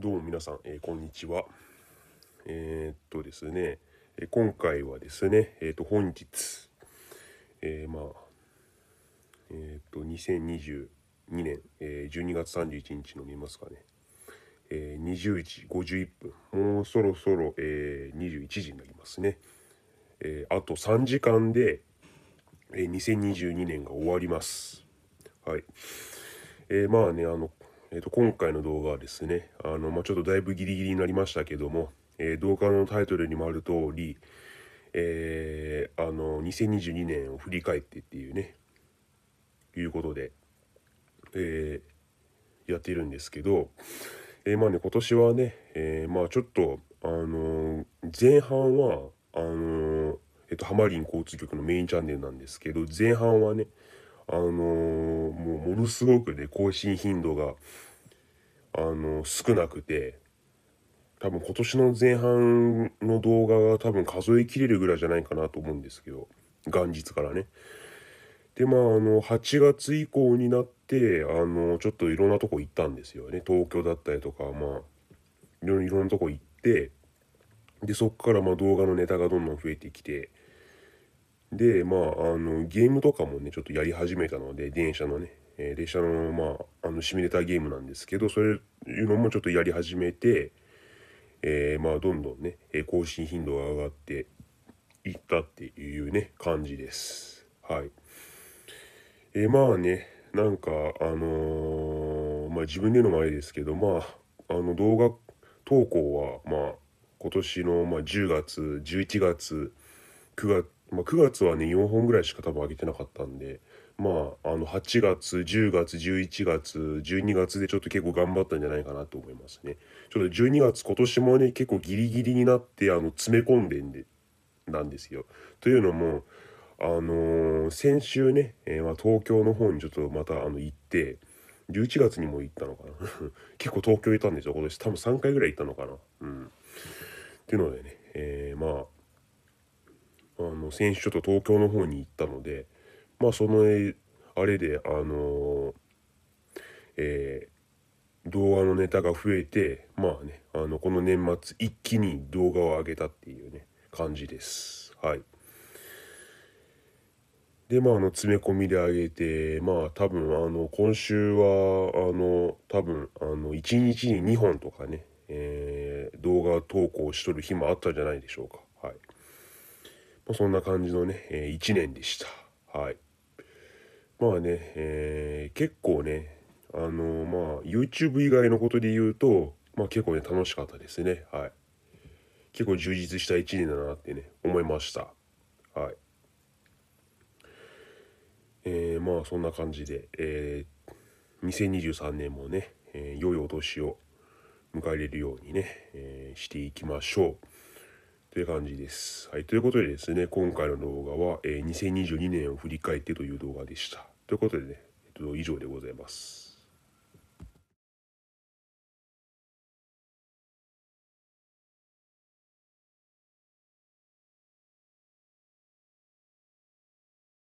どうも皆さん、えー、こんにちは。えー、っとですね、えー、今回はですね、えっと本日、えまあ、えっと2022年、え12月31日の見ますかね、え20時51分、もうそろそろ、え21時になりますね。えあと3時間で、え2022年が終わります。はい。えまあね、あの、えーと、今回の動画はですねあの、まあ、ちょっとだいぶギリギリになりましたけども、えー、動画のタイトルにもある通り、えー、あの2022年を振り返ってっていうねいうことで、えー、やっているんですけど、えー、まあね今年はね、えー、まあちょっとあの前半はあのえっとハマリン交通局のメインチャンネルなんですけど前半はねあのー、もうものすごくね更新頻度が、あのー、少なくて多分今年の前半の動画が多分数えきれるぐらいじゃないかなと思うんですけど元日からね。でまああの8月以降になってあのちょっといろんなとこ行ったんですよね東京だったりとかまあいろいろなとこ行ってでそっからまあ動画のネタがどんどん増えてきてで、まあ、あの、ゲームとかもね、ちょっとやり始めたので、電車のね、えー、列車の、まあ、あの、シミュレーターゲームなんですけど、それいうのもちょっとやり始めて、えー、まあ、どんどんね、更新頻度が上がっていったっていうね、感じです。はい。えー、まあね、なんか、あのまあ、自分での前ですけど、まあ、あの、動画投稿は、まあ、今年の、まあ、10月、11月、9月、まあ、9月はね4本ぐらいしか多分上げてなかったんでまああの8月10月11月12月でちょっと結構頑張ったんじゃないかなと思いますねちょっと12月今年もね結構ギリギリになってあの詰め込んでんでなんですよというのもあのー、先週ね、えー、まあ、東京の方にちょっとまたあの行って11月にも行ったのかな 結構東京行ったんですよ今年多分3回ぐらい行ったのかなうんっていうのでね、えー、まああの選手ちょっと東京の方に行ったのでまあそのあれであのえー、動画のネタが増えてまあねあのこの年末一気に動画を上げたっていうね感じですはいでまああの詰め込みで上げてまあ多分あの今週はあの多分あの1日に2本とかね、えー、動画投稿しとる日もあったんじゃないでしょうかまあ、そんな感じのね、えー、1年でした。はい。まあね、えー、結構ね、あのー、まあ、YouTube 以外のことで言うと、まあ結構ね、楽しかったですね。はい。結構充実した1年だなってね、思いました。はい。えー、まあそんな感じで、えー、2023年もね、えー、良いお年を迎えれるようにね、えー、していきましょう。って感じです。はい。ということでですね、今回の動画は、えー、2022年を振り返ってという動画でした。ということでね、えっと、以上でございます。